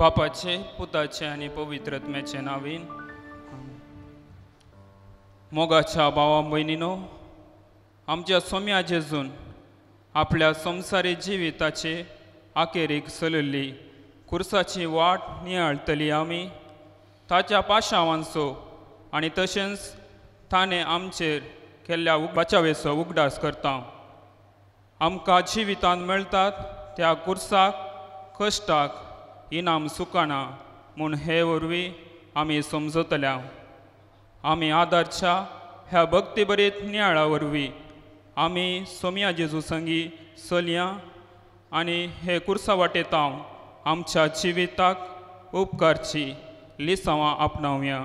बापाचे पुताचे आणि पवित्रत्म्याचे नावीन मोगाच्या भावा भयणीनो आमच्या सोम्या जेजून आपल्या संसारी जिविताचे आखेरीक सलिल्ली खुर्साची वाट नियाळतली आम्ही ताच्या पाशांवांचो आणि तशेंच ताणे आमचेर केल्ल्या बचावेचो उगडास करता आमकां जिवितांत मेळटात त्या कुर्साक कश्टाक इनाम सुकाना म्हूण हे वरवीं आमी समजतल्या आमी आदारच्या ह्या भक्ती बरेत नियाळा वरवीं आमी सोमिया जेजू संगी चलयां आनी हे कुर्सा वाटेतांव आमच्या जिविताक उपकारची लिसांवां आपणावया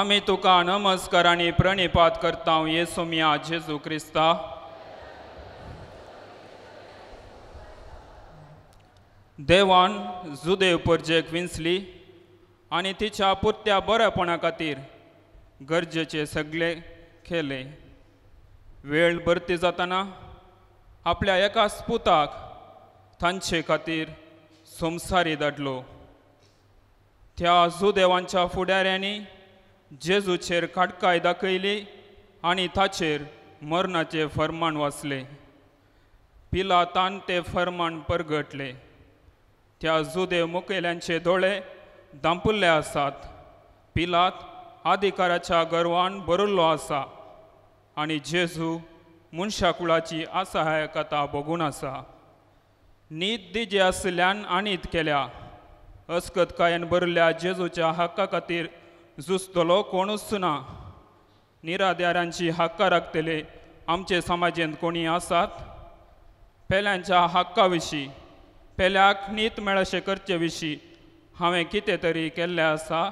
आम्ही तुका नमस्कार आणि प्रणिपात करता ये सोमिया जेजू क्रिस्ता देवान जुदेव परजे विंचली आणि तिच्या पुरत्या बऱ्यापणा खातीर गरजेचे सगळे केले वेळ भरती जाताना आपल्या एका स्पुताक तांचे खातीर संसारी धाडलो त्या जुदेवांच्या फुडाऱ्यांनी जेजूचेर काटकाय दाखयली आणि ताचेर मरणाचें फर्माण पिला तान तें फर्मान परगटले त्या जुदे मुकेल्यांचे दोळे दांपुल्ले आसात पिलात अधिकाराच्या गर्वान बरुल्लो आसा आणि जेजू मनशाकुळाची असहायकता भोगून आसा नीत दिजे आसल्यान आनीत केल्या अस्कतकायेन भरल्या जेजूच्या हक्का खातीर जुजतलो कोणूच ना निराधारांची हक्का राखतले आमचे समाजेंत कोणी आसात पेल्यांच्या हक्का विशीं पेल्याक नीत मेळशें करचे विशीं हांवें कितें तरी केल्लें आसा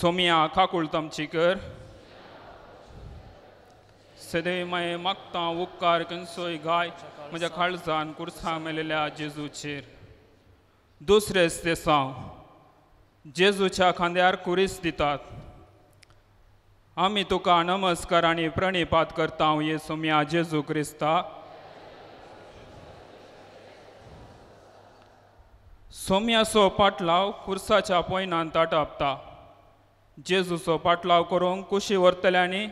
सोमिया काकूळ तमची कर सदैव मागतां उपकार कंसोय गाय म्हज्या काळजान कुर्सां मेलेल्या जेजूचेर दुसरेच ते जेजूच्या खांद्यार कुरीस दितात आम्ही तुका नमस्कार आणि प्रणिपात करता हांव येसुम्या जेजू क्रिस्ता सोम्याचो पाटलाव कुर्साच्या पोयनान ताटापता जेजूचो पाटलाव करूंक कुशी व्हरतल्यांनी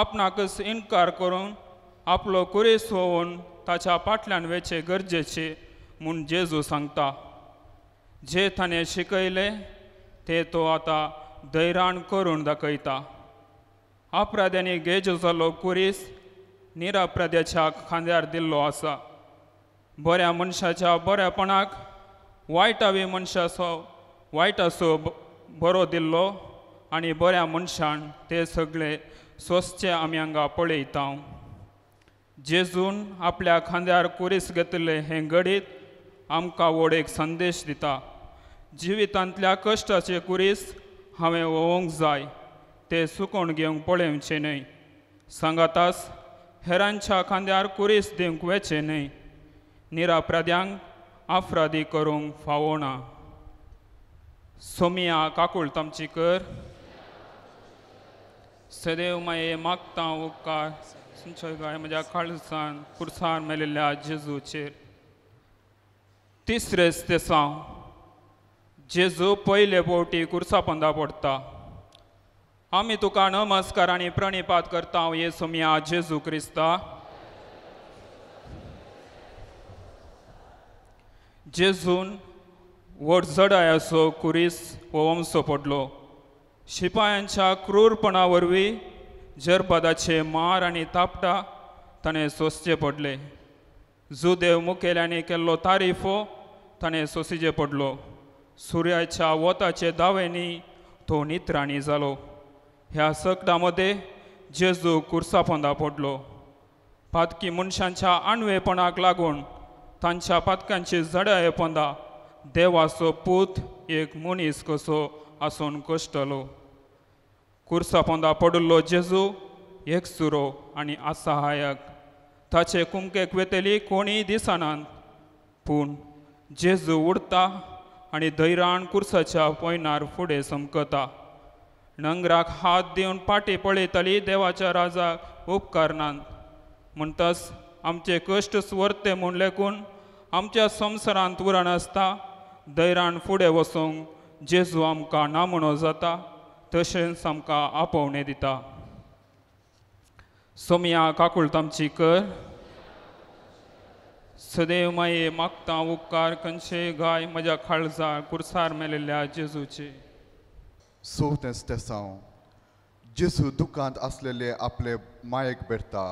आपणाकच इन्कार करून आपलो कुरीस होवून ताच्या पाटल्यान वेचे गरजेचे म्हूण जेजू सांगता जे ताणें शिकयलें ते तो आतां धैराण करून दाखयता अपराध्यांनी गेज जाल्लो कुरीस निरापराध्याच्या खांद्यार दिल्लो आसा बऱ्या मनशाच्या बऱ्यापणाक वायटावी मनशाचो वायटाचो बरो दिल्लो आनी बऱ्या मनशान ते सगळे स्वस्थे आमी हांगा पळयता जेजून आपल्या खांद्यार कुरीस घेतले हें घडीत आमकां व्हड एक संदेश दिता जिवितांतल्या कश्टाचे कुरीस हांवें ओवंक जाय ते सुकोण घेवंक पळेवचें न्हय सांगातास हेरांच्या खांद्यार कुरीस दिवंक वेचे न्हय निरापराध्यांक आफ्रादी करूंक फावो ना सोमिया काकूळ तमची कर सदैव माये मागता उपकार गाय म्हज्या खालसान पुरसार मेलिल्ल्या जेजूचेर तिसरेच दिसा जेजू पयले फावटी कुर्सा पंदा पडटा आमी तुका नमस्कार आनी प्रणिपात करता हांव हे जेजू क्रिस्ता जेजून वडजडाय असो कुरीस हो वंसो पडलो शिपायांच्या क्रूरपणा वरवीं जरपदाचे मार आनी तापटा ताणें सोंसचें पडले जुदेव मुखेल्यांनी केल्लो तारीफो ताणें सोसिजे पडलो सुर्याच्या वताचे दावेनी तो नित्राणी जालो ह्या सकटामध्ये जेजू कुर्सापोंदा पडलो पातकी मनशांच्या आणवेपणाक लागून तांच्या पातकांची जडयाय पोंदा देवाचो पूत एक मनीस कसो आसून कश्टलो कुर्सापोंदा पडलो जेजू एक सुरो आनी असहायक ताचे कुमकेक वेतली कोणी दिसनात पूण जेजू उडता आनी धैराण कुर्साच्या पोयनार फुडें समकता नंगराक हात दिवन पाटी पळयतली देवाच्या राजाक उपकारनान म्हणतस आमचे कश्ट स्वर्ते म्हूण लेखून आमच्या संसारांत उरण आसता धैराण फुडें वचूंक जेजू आमकां नामणो जाता तशेंच आमकां आपोवणें दिता सोमया काकुळतामची कर सदैव माये मागता उपकार कंशे गाय म्हज्या खालजा कुरसार मेलेल्या जेजूचे चवथें स्टेसांव जेसू दुकांत आसलेले आपले मायेक भेटता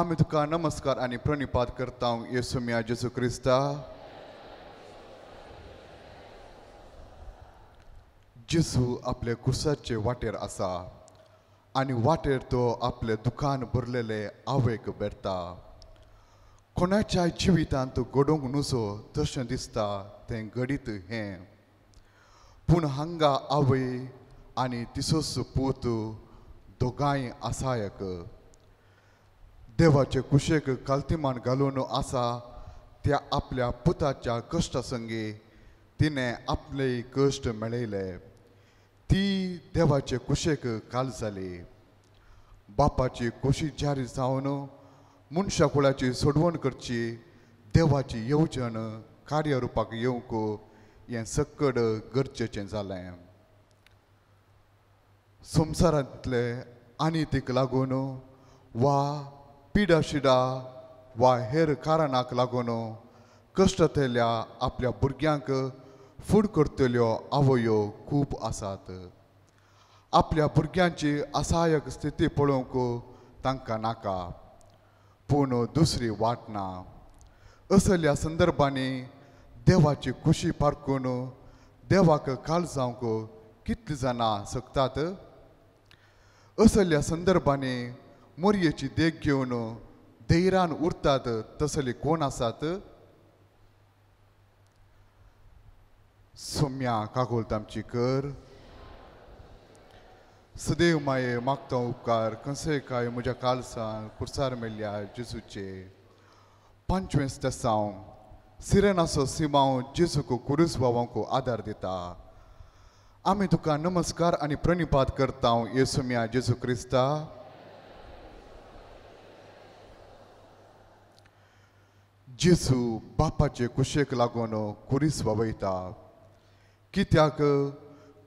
आम्ही तुका नमस्कार आणि प्रणिपात करता येसुमिया जेसू क्रिस्ता जेसू आपले कुर्साचे वाटेर असा आणि वाटेर तो आपले दुकान भरलेले आवेग भेटता कोणाच्या जिवितांत घडोवंक नुसो तशें दिसता तें घडीत हें पूण हांगा आवय आनी तिसोस पूत दोगांय आसायक देवाचे कुशेक कालतीमान घालून आसा त्या आपल्या पुताच्या कश्टा संगे तिणें आपले कश्ट मेळयले ती देवाचे कुशेक काल जाली बापाची कुशी जारी जावन मनशा कुळाची सोडवण करची देवाची येवचन कार्यरुपाक येवंक हें सक्कड गरजेचें जालें संसारातले आनी लागून वा पिडा शिडा वा हेर कारणाक लागून कश्ट आपल्या भुरग्यांक फूड करतल्यो आवयो खूब आसात आपल्या भुरग्यांची असहाय्यक स्थिती पळोवंक तांकां नाका पूर्ण दुसरी वाट ना असल्या संदर्भांनी देवाची खुशी पारखून देवाक काल जावंक कितले जाणां सकतात असल्या संदर्भांनी मोरयेची देख घेवन धैरान उरतात तसले कोण आसात सोम्या कागोल तामची कर सदैव माये मागता उपकार कसे काय म्हज्या कालसान कुर्सार मेल्ल्या जेजूचे पंचवीस तेसांव सिरेनासो सिमांव जेजूक कुरुस भावांक आदार दिता आम्ही तुका नमस्कार आणि प्रणिपात करता येसुम्या जेजू क्रिस्ता जेजू बापाचे कुशेक लागून कुरीस वावयता कित्याक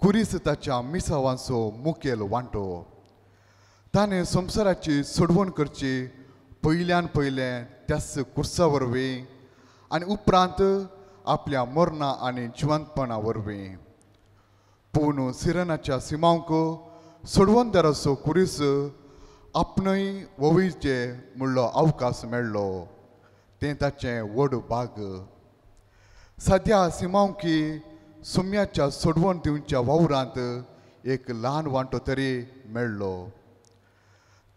कुरिसिताच्या मिसावांचो मुखेल वांटो ताणें संसाराची सोडवण करची पहिल्यान पहिले त्यास कुर्सा वरवीं आणि उपरांत आपल्या मरणा आणि जिवंतपणा वरवीं पूण सिरनाच्या सिमांक सोडवणदाराचो कुरीस आपणय ववीचे म्हणलो अवकाश मेळ्ळो तें ताचें व्हड भाग सध्या सिमांकी सुम्याच्या सोडवण दिवच्या वावरांत एक लहान वांटो तरी मेळ्ळो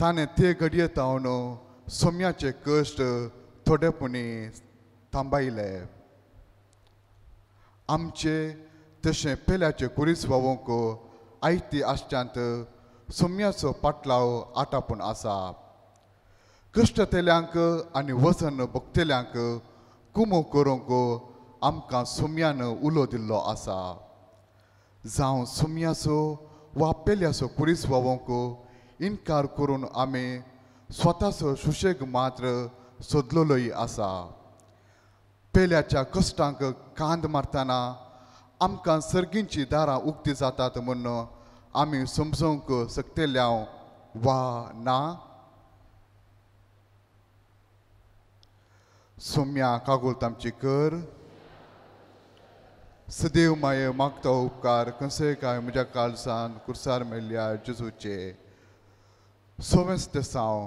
ताणें ते घडये तावन सोम्याचे कश्ट थोडेपणी थांबायले आमचे तशें पेल्याचे कुरीस व्हावूंक आयती आसच्यांत सोम्याचो पाटलाव आटापून आसा कश्ट तेल्यांक आनी वसन भोगतेल्यांक कुमो करूंक आमकां सुम्यान उलो दिल्लो आसा जावं सुम्यासो वा पेल्यासो कुरीस वोवंक इन्कार करून आमी स्वताचो सुशेग मात्र सोदलोलोय आसा पेल्याच्या कश्टांक कांद मारतना आमकां सर्गींची दारां उक्ती जातात म्हूण आमी समजूंक सक्तेल्या वा ना सोम्या कागोल तामची कर सदैव माये मागता उपकार कसे काय म्हज्या कालसान कुर्सार मेल्ल्या जेजूचे सोवेस्त साव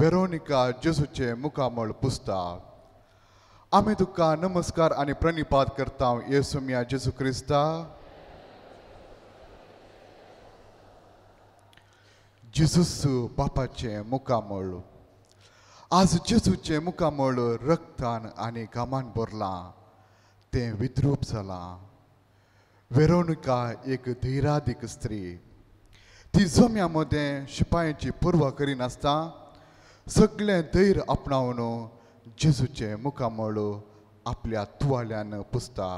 वेरोनिका जेजूचे मुखामळ पुस्ता आम्ही तुका नमस्कार आणि प्रणिपात करता येसुमिया जेजू क्रिस्ता जेजुसू बापाचे मुखामळ आज जेजूचे मुखामळ रक्तान आणि कामान भरलां ते विद्रूप झाला वेरोनिका एक धीराधिक स्त्री ती जम्यामध्ये शिपायांची पूर्वा करिनासता सगळे धैर आपणावन जेजूचे मुखामळो आपल्या तुवाल्यान पुसता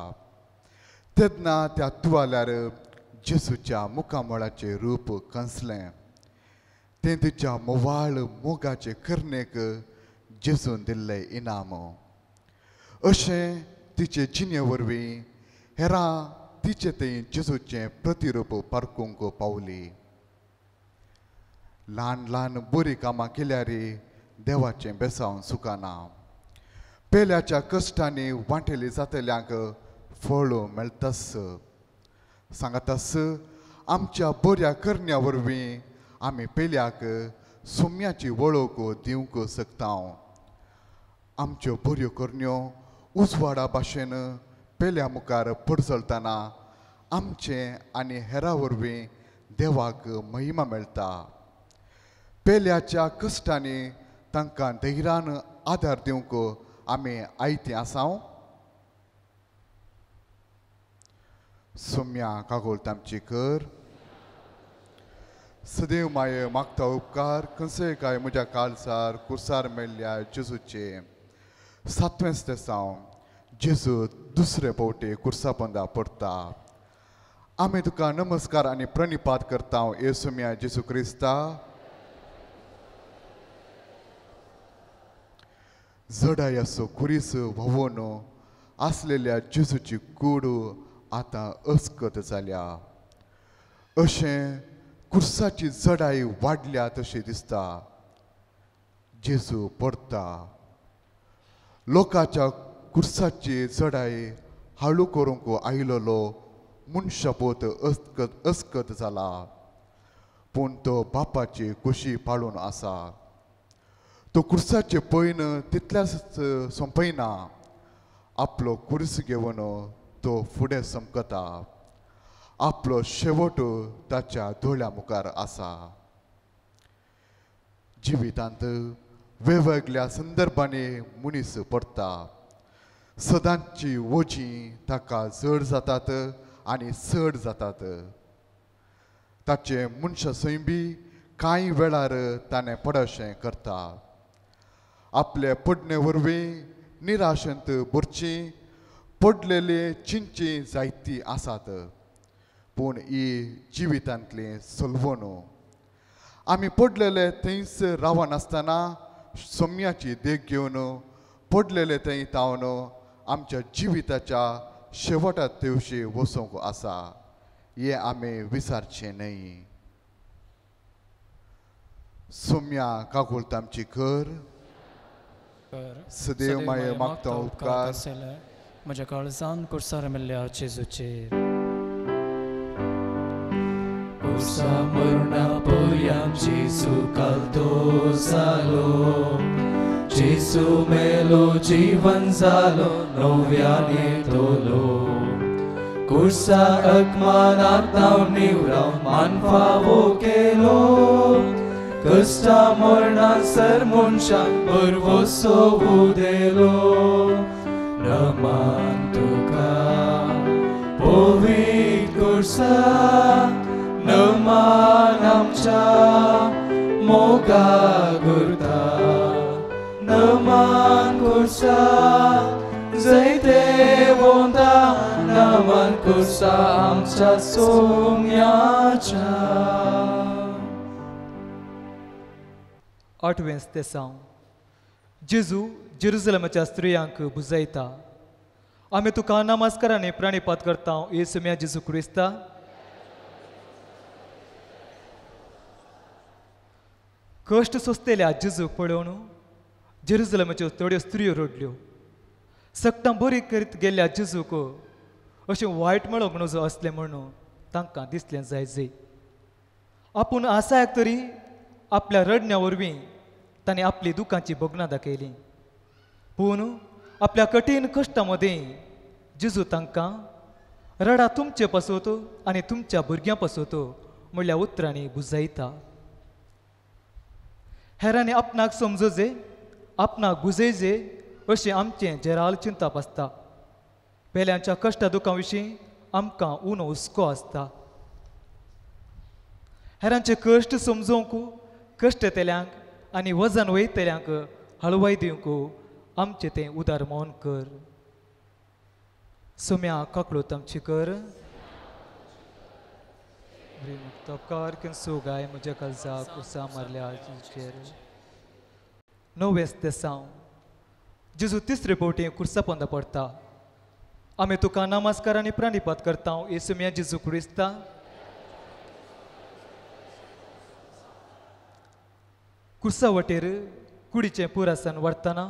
तेन्ना त्या तुवाल्यार जेजूच्या मुखामळाचें रूप कंसले ते तिच्या मोवाळ मोगाचे करणेक जेजून दिल्लें इनाम अशें तिचे चिन्हे वरवीं हेरां तिचे ते जेजूचें प्रतिरूप परकूंक पावली ल्हान ल्हान बरीं कामां केल्यार देवाचें बेसावन सुकाना पेल्याच्या कश्टांनी वांटेली जातल्यांक फळ मेळटस सांगतस आमच्या बऱ्या करण्या वरवीं आमी पेल्याक सोम्याची वळख दिवंक शकता आमच्यो बऱ्यो करण्यो उजवाडा भाशेन पेल्या मुखार पडसलतना आमचे आणि हेरा वरवीं देवाक महिमा मेळटा पेल्याच्या कश्टांनी तांकां धैर्यान आदार दिवंक आमी आयते आसा सोम्या कागोल तांची कर सदैव माये मागता उपकार कसय काय म्हज्या कालसार कुरसार मेळ्ळ्या जेजूचे सातवें स्तेसाव जेजू दुसरे पौटे कुर्सापंदा पडता आमी तुका नमस्कार आनी प्रणिपात करता येसुम्या जेजू क्रिस्ता जडाय असो खुरीस व्हवोन आसलेल्या जेजूची कूड आता अस्कत जाल्या अशें कुर्साची जडाई वाडल्या तशी दिसता जेजू पडता लोकाच्या कुर्साची चढाई हळू करूंक आयिल्लो शपोत अस्कत अस्कत जाला पूण तो बापाची कुशी पाळून आसा तो कुर्साचे पैन तितल्याच सोंपयना आपलो कुर्स घेवन तो फुडें समकता आपलो शेवट ताच्या धोळ्या मुखार आसा जिवितांत वेगवेगळ्या संदर्भाने मुनीस पडता सदांची वजी ताका जड जातात आनी चड जातात ताचे मनशासय बी कांय वेळार ताणें पडशें करता आपले पडणे वरवीं निराशंत भरची पडलेले चिंची जायती आसात पूण ही जिवितांतली सलवणू आमी पडलेले थंयच रावनासतना सोम्याची देख घेवन पडलेले थंय तावन आमच्या जिविताच्या शेवटा दिवशी वसूंक आसा हे आम्ही विसारचे न्हय सोम्या काकुल आमची कर सदैव माये मागतो उपकार म्हज्या काळजान कुर्सार मेल्ल्या जेजूचेर कुर्सा आम जिसू काल तो सालो जीसु मेलो जीवन जिवन जालो नव्यानी धोलो कुर्सा अकमानाक नांव नेवराव मान फावो केलो थस्टा मर्णा सर मनशां पर हो तुका कोवीड कुर्सा नमान अम्चा मोगा गुर्था, नमान गुर्षा, जैते बुंदा, नमान गुर्षा, अम्चा सुम्याच्छा. आट वें स्थेंग, जिजु जरुजलम चा स्त्रयांक बुजएथा, आमे तुकाना मास्कारा ने प्रानी कष्ट ಸೊಸ್ತೆಲೆ ಅಜ್ಜುಜು ಪಳೋನು ಜೆರುಸಲಮच्यो थोड्यो स्त्रियो रडल्यो सक्तां बरी करीत गेल्ल्या अज्जुजूक अशें वायट मेळोंक नजो आसलें म्हणून तांकां दिसलें जाय जे आपूण आसायाक तरी आपल्या रडण्या वरवीं ताणें आपली दुखांची भोगणां दाखयलीं पूण आपल्या कठीण कश्टा मदीं जिजू तांकां रडा तुमचे पासोत आनी तुमच्या भुरग्यां पासोत म्हणल्या उतरांनी बुजायता हेरांनी आपणाक जे आपणाक गुजेजे अशें आमचें जेराल चिंता आसता पेल्यांच्या कश्टा दुखां विशीं आमकां उनो हुस्को आसता हेरांचे कश्ट समजूंक तेल्यांक आनी वजन वयतल्यांक हळवाय दिवंक आमचें तें उदार मोन कर सुम्या ककळो तमची कर तोकार केन सो गाय म्हज्या खालसा कुर्सां मारल्या नो वेस्ट तें साव जिजू तिसरे बोटी कुर्सां पोंदां पडता आमी तुका नामास्कार आनी प्राणीपात करतां येसुम्या जिजू कडता कुर्सा वटेर कुडीचें पुर आसन व्हरतना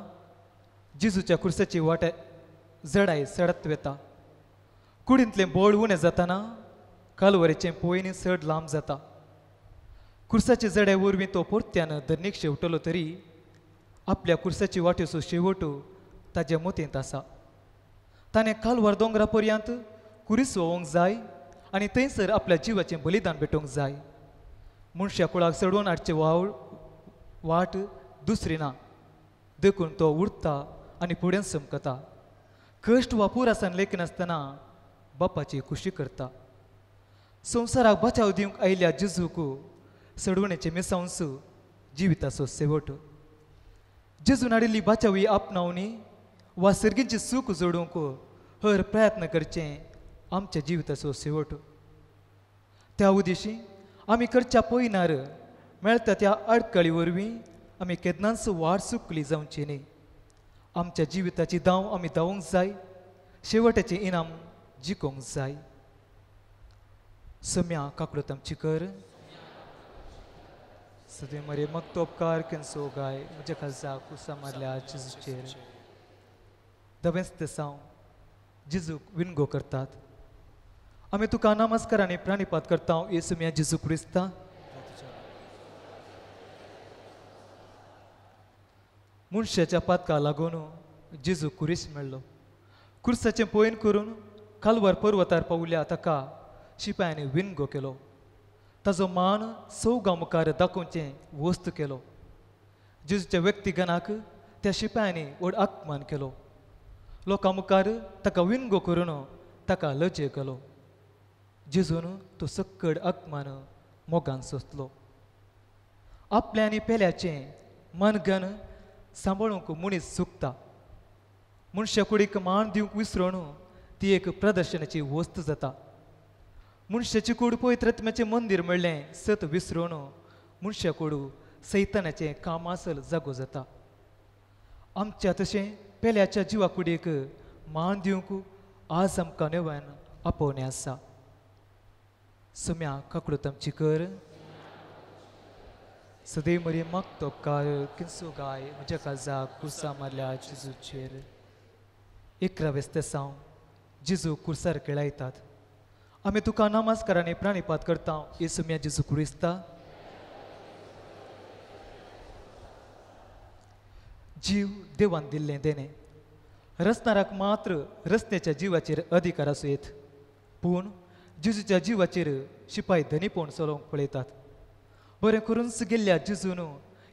जिजूच्या कुर्साची वाट जडाय सडत वता कुडींतले बोळ उणें जाताना कालवरेचे पोयनी चड लांब जाता कुर्साचे जडे वरवीं तो पोरत्यान धरणीक शेवटलो तरी आपल्या कुर्साची वाटेचो शेवटो ताज्या मतेंत आसा ताणें कालवर दोंगरा पर्यंत कुरीस वोवंक जाय आनी थंयसर आपल्या जिवाचें बलिदान भेटोवंक जाय मनशा कुळाक चडोवन हाडचे वावळ वाट दुसरी ना देखून तो उरता आनी फुडें समकता कश्ट वापूर आसन लेखनासतना बापाची खुशी करता संसाराक बचाव दिवंक आयल्या ಜಿಜೂಕು सडवणेचे ಮೆಸಂಸು जिविताचो शेवट जिजून हाडिल्ली आपणावणी आपणावनी सर्गींचे सूख जोडूंक हर प्रयत्न करचे आमच्या जिविताचो शेवट त्या उद्देशी आमी करच्या पयनार मेळटा त्या अडकळी वरवीं आमी केन्नाच वाड सुकली जावची न्ही आमच्या जिविताची दाव आमी धावूंक जाय शेवटाचें इनाम जिखोंक जाय सम्या कृतं चिकर सदे मरे मग तो उपकार केंचो गाय म्हजे खासा कुसा मारल्या जिजूचेर दवेंच तेसांव जिजूक विनगो करतात आमी तुका नमस्कार आनी प्राणीपात करता हे सम्या जिजू रिस्ता मनशाच्या पातका लागून जिजू कुरीस मेळ्ळो कुर्साचें पयन करून कालवार पर्वतार पावल्या ताका शिपायाने विनगो केलो ताजो मान सौगा मुखार दाखोवचें वस्त केलो जुजच्या व्यक्तिगणाक त्या शिपायांनी व्हड अपमान केलो लोकां मुखार ताका विनगो करून ताका लजे केलो जिजून तो सक्कड अपमान मोगान सोंसलो आपल्यानी पेल्याचें मनगन सांबाळूंक मनीस चुकता कुडीक मान दिवंक विसरून ती एक प्रदर्शनाची वस्त जाता मनशाचे कूड पळयत रत्म्याचे मंदीर म्हणलें सत विसरून मनशा कोडू सैतानाचें कामासल जागो जाता आमच्या तशें पेल्याच्या जिवा कुडीक मान दिवंक आज आमकां नव्यान आपोवणे आसा सुम्या काकडू तमची कर सदैव मरे माग काय किंसू गाय म्हज्या काजा कुर्सा मारल्या जिजूचेर इकरा वेस्त सावन जिजू कुर्सार केळायतात आम्ही तुका नमस्कार प्राणीपात करता हूँ यीशु क्रिस्ता जीव देवान दिल्ले देणे रचणाऱ्याक मात्र रस्त्याच्या जिवाचेर अधिकार आसूं येत पूण जिजूच्या जिवाचेर शिपाई धनीपण चलोवंक पळयतात बरें करून गेल्ल्या जिजून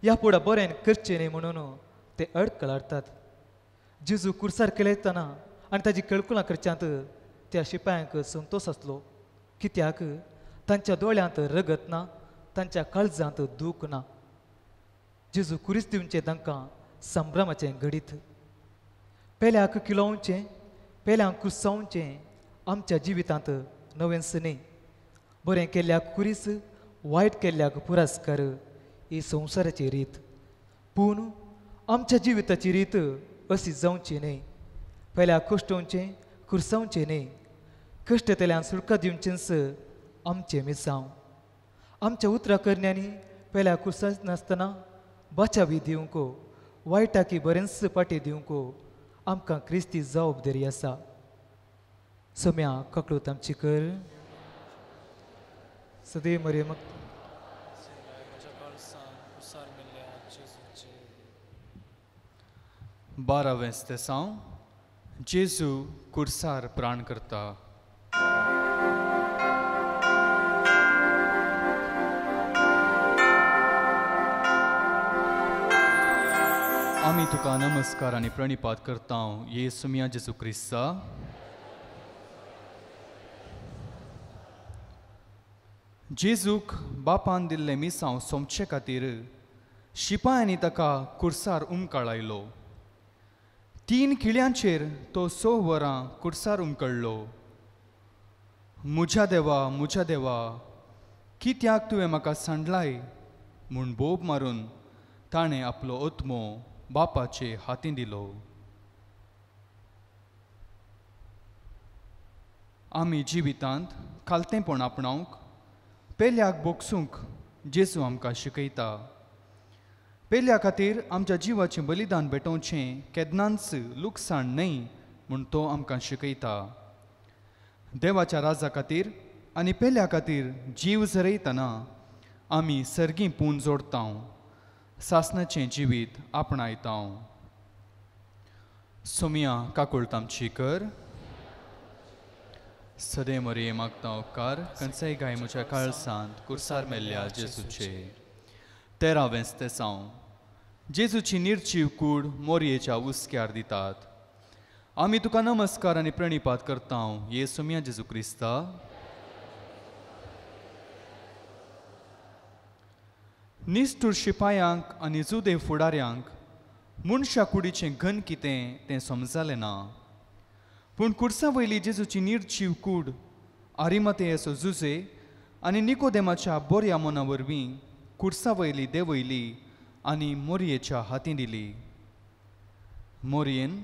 ह्या पुढे बरें करचें न्ही म्हणून ते अडकळ हाडटात जिजू कुर्सार केले आनी ताजी कळकुलां करच्यांत त्या शिपायांक संतोष आसलो कित्याक तांच्या दोळ्यांत रगत ना तांच्या काळजांत दूख ना जेजू कुरीस दिवचें तांकां संभ्रमाचें घडीत पेल्याक किलोवचे पेल्यांक कुस्सावचें आमच्या जिवितांत नवें न्ही बरें केल्ल्याक कुरीस वायट केल्ल्याक पुरस्कार ही संवसाराची रीत पूण आमच्या जिविताची रीत अशी जावची न्ही पेल्याक कुश्टोवचें कुरसावचें न्ही कश्ट सुटका दिवचेंस आमचे मिरसांव आमच्या उतरा करण्यांनी पहिल्या कुसच नासतना बचावी दिवंको वायटाकी बरेंच पाटी दिवंको आमकां क्रिस्ती जबाबदारी आसा सोम्या ककळूत आमची कर सदैव मरे मग बारावें बारा जेजू कुर्सार प्राण करता आम्ही तुका नमस्कार आणि प्रणिपात करता ये सुमिया जेजू क्रिस्ता जेजूक बापान दिल्ले मिसांव सोमचे खातीर शिपायांनी ताका कुर्सार उमकाळायलो तीन खिळ्यांचेर तो स वरां कुर्सार उमकळलो मुज्या देवा मुज्या देवा कित्याक तुवें म्हाका सांडलाय म्हूण बोब मारून ताणें आपलो ओतमो बापाचे हाती दिलो आम्ही जिवितांत खालतेपण आपणावंक पेल्याक बोगसूंक जेसू आमकां शिकयता पेल्या खातीर आमच्या जिवाचें बलिदान भेटोवचें केदनांच लुकसाण न्हय म्हूण तो आमकां शिकयता देवाच्या राजा खातीर आनी पेल्या खातीर जीव जरयतना आमी सर्गी पूण जोडतां सासणाचें जिवीत आपणायता हांव सोमिया काकुळतामची कर सदे मरे मागता उपकार कंसाई गाय म्हज्या काळसांत कुर्सार मेल्ल्या जेसूचे तेरा वेंस ते सावन जेजूची निर्जीव कूड मोरयेच्या उस्क्यार दितात आमी तुका नमस्कार आनी प्रणिपात करता हांव ये सोमिया जेजू क्रिस्ता निष्ठुर शिपायांक आनी जुदे फुडाऱ्यांक मनशा कुडीचें घन कितें तें समजालें ना पूण कुर्सावयली जेजूची निर्जीव कूड आरिमतेयेचो जुजे आनी निकोदेमाच्या बोऱ्या मनावरवीं कुर्सावयली देवयली आनी मोरयेच्या हातीं दिली मोरयेन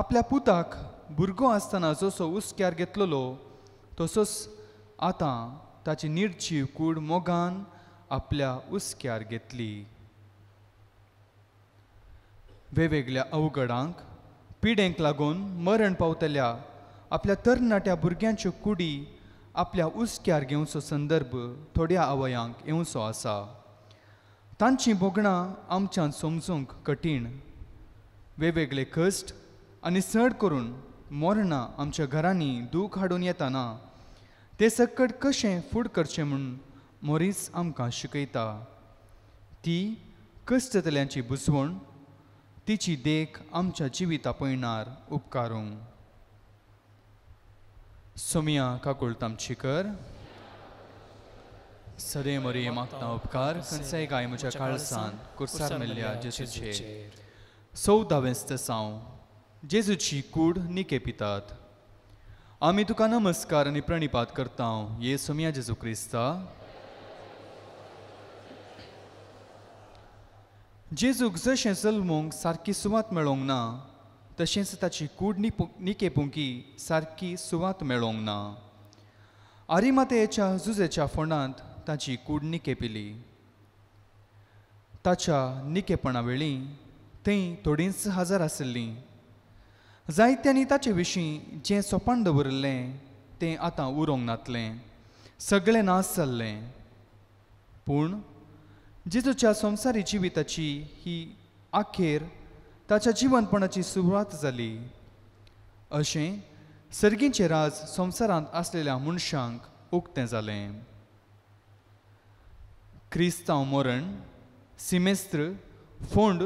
आपल्या पुताक भुरगो आसतना जसो उस्क्यार घेतलेलो तसोच आतां ताची निर्जीव कूड मोगान आपल्या उस्क्यार घेतली वेगवेगळ्या अवघडांक पिडेंक लागून मरण पावतल्या आपल्या तरणाट्या भुरग्यांच्यो कुडी आपल्या उस्क्यार घेवचो संदर्भ थोड्या आवयांक येवचो आसा तांची भोगणां आमच्यान समजूंक कठीण वेगवेगळे कश्ट आनी चड करून मरणां आमच्या घरांनी दूख हाडून येताना ते सकट कशें फूड करचें म्हणून मोरीस आमकां शिकयता ती कश्टतल्यांची बुसवण तिची देख आमच्या जिविता पयणार उपकारूंक सोमिया काकुळ तामचीकर सदे मरे मागता उपकार खंयचाय गाय म्हज्या काळसान कुर्सार मेल्ल्या जेजूचेर चवदावें सावन जेजूची कूड निके पितात आमी तुका नमस्कार आनी प्रणिपात करता हे सोमिया जेजू क्रिस्ता जेजूक जशें जल्मूंक सारकी सुवात मेळोंक ना तशेंच ताची कूड निकेपुंकी सारकी सुवात मेळोंक ना आरिमातेच्या झुजेच्या फोंडांत ताची कूड निकेपिली ताच्या निकेपणा वेळी थंय थोडींच हजर आशिल्लीं जायत्यांनी ताचे विशीं जें सोपान दवरिल्लें तें आतां उरोंक नातलें सगळें नास जाल्लें पूण जेजूच्या संसारी जिविताची ही अखेर ताच्या जिवनपणाची सुरवात झाली अशें सर्गीचे राज संवसारांत असलेल्या मनशांक उक्तें जालें क्रिस्तांव मरण सिमेस्त्र फोंड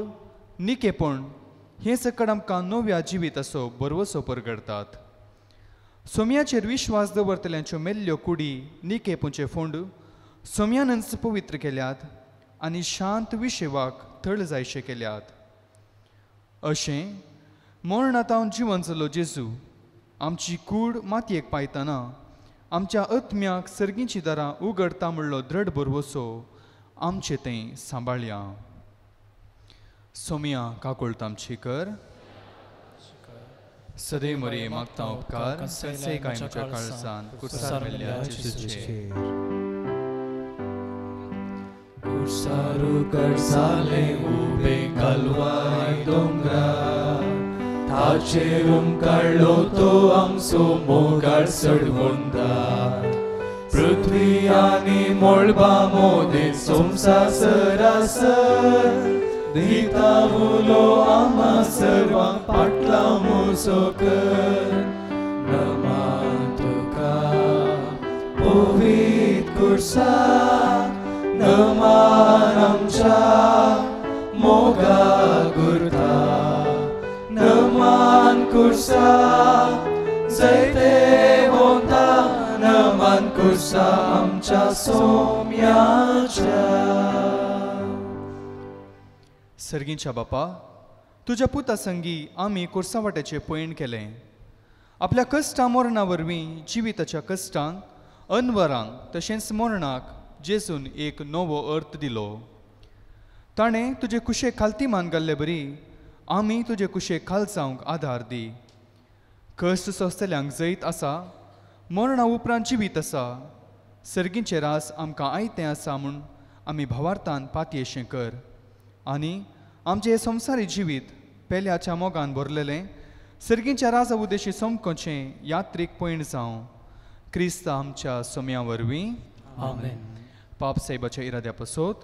निकेपण हे सकट आमकां नव्या जिवीत असो बरवो सोपर सोमियाचेर विश्वास दवरतल्यांच्यो मेल्ल्यो कुडी निकेपूंचे फोंड सोम्यानच पवित्र केल्यात आणि शांत विशेवाक थळ जायचे केल्यात अशें मरण आतां जिवन चलो जेजू आमची कूड मातयेक पायतना आमच्या आत्म्याक सर्गींची दारां उगडता म्हणलो दृढ बरवसो आमचे ते सांबाळया सोमिया काकोळ आमची कर सदैव मरे मागता उपकार सैसे काळसान मेल्ल्या Sharu Karsale Ube Kalwai Dongra Tacherum Karloto Amso Mogar Sardhunda Prithviani Molba Mode Somsa Sarasa Dita Vulo Ama Sarva Patla Musoka Namatuka Ovid Kursa Kursa सर्गीच्या सर्गींच्या बापा तुझ्या पुता संगी आम्ही कुर्सावाट्याचे पैण केले आपल्या कष्टा वरवीं जिविताच्या कष्टांक अनवरांक तशेंच मोरणाक जेसून एक नवो अर्थ दिलो ताणें तुजे कुशे खालती मान बरी आमी तुजे कुशे खालसावंक आधार दी कश्ट सोसतल्यांक जैत आसा मरणा उपरांत जिवीत आसा सर्गींचे रास आमकां आयतें आसा म्हूण आमी भवार्थान पातयेशें कर आनी आमचें हें संवसारी जिवीत पेल्याच्या मोगान भरलेलें सर्गींच्या राजा उद्देशी सोमकोचें यात्रीक पैण जावं क्रिस्त आमच्या सोम्या वरवीं पाप साहेबाच्या इराद्या पासून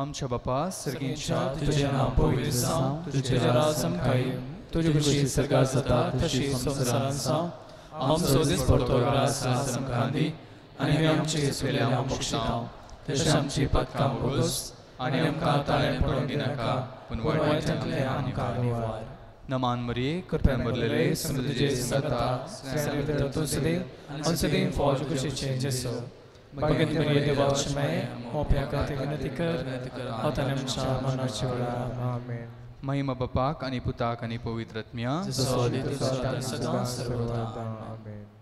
आमच्या बापा सगळ्यांच्या तुझे नाम पवित्र सांग तुझे जरा समखाई तुझे खुशी सरकार सदा तशी संसारान आम सोदीस पडतो रास समखांदी आणि हे आमचे सोले आम पक्षाव तशे आमचे पदकाम बोलस आणि आमकां ताळे पडून दिनाका पूण वायटांतले आमकां निवार नमान मरिये कृपया भरलेले समृद्धीचे सता सदैव तुसदे आणि सदैव फौज कुशी चेंजेस भगवंत मेरे वश में हो ते विनती कर अतनम सा मनचोरा आमीन महिमा बपाक अनि पुताक अनि पवित्रत्म्या जसोदित सदा सदा सर्वदा आमीन